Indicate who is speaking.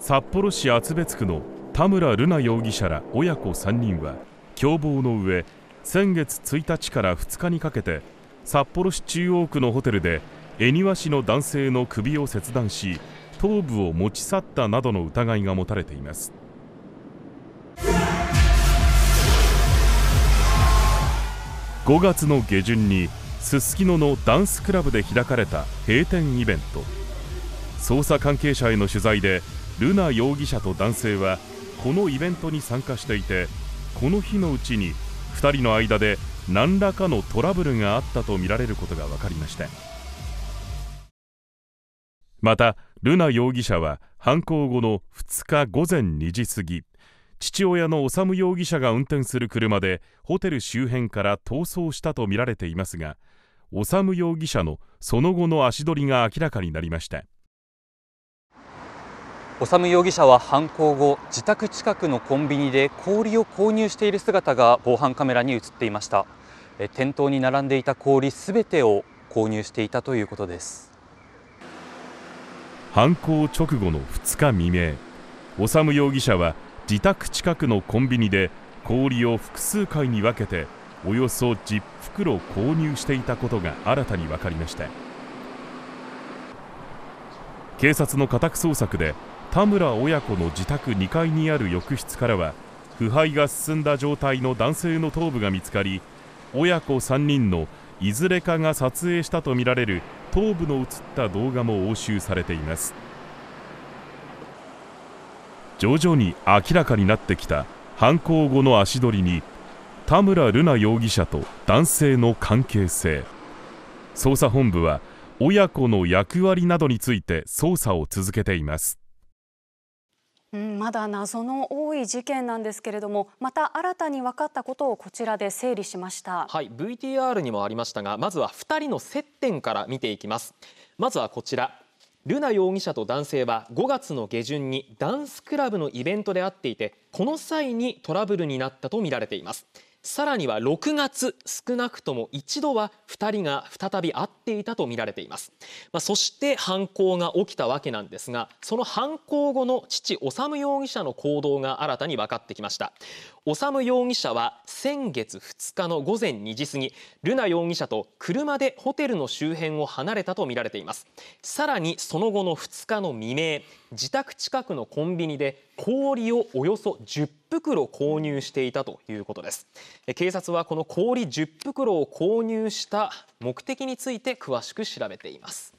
Speaker 1: 札幌市厚別区の田村瑠奈容疑者ら親子3人は共謀の上先月1日から2日にかけて札幌市中央区のホテルで恵庭市の男性の首を切断し頭部を持ち去ったなどの疑いが持たれています5月の下旬にすすきののダンスクラブで開かれた閉店イベント捜査関係者への取材でルナ容疑者と男性はこのイベントに参加していてこの日のうちに2人の間で何らかのトラブルがあったとみられることが分かりましたまた瑠奈容疑者は犯行後の2日午前2時過ぎ父親の修容疑者が運転する車でホテル周辺から逃走したとみられていますが修容疑者のその後の足取りが明らかになりました
Speaker 2: 修容疑者は犯行後自宅近くのコンビニで氷を購入している姿が防犯カメラに映っていました店頭に並んでいた氷すべてを購入していたということです
Speaker 1: 犯行直後の2日未明修容疑者は自宅近くのコンビニで氷を複数回に分けておよそ10袋購入していたことが新たに分かりました警察の家宅捜索で田村親子の自宅2階にある浴室からは腐敗が進んだ状態の男性の頭部が見つかり親子3人のいずれかが撮影したとみられる頭部の映った動画も押収されています徐々に明らかになってきた犯行後の足取りに田村瑠奈容疑者と男性の関係性捜査本部は親子の役割などについて捜査を続けています
Speaker 2: うん、まだ謎の多い事件なんですけれどもまた新たに分かったことをこちらで整理しましたはい VTR にもありましたがまずは2人の接点から見ていきますまずはこちら瑠奈容疑者と男性は5月の下旬にダンスクラブのイベントで会っていてこの際にトラブルになったとみられていますさらには6月少なくとも一度は2人が再び会っていたとみられています、まあ、そして犯行が起きたわけなんですがその犯行後の父修容疑者の行動が新たに分かってきました修容疑者は先月2日の午前2時過ぎ瑠奈容疑者と車でホテルの周辺を離れたとみられていますさらにその後の2日の未明自宅近くのコンビニで氷をおよそ10袋購入していたということです警察はこの氷10袋を購入した目的について詳しく調べています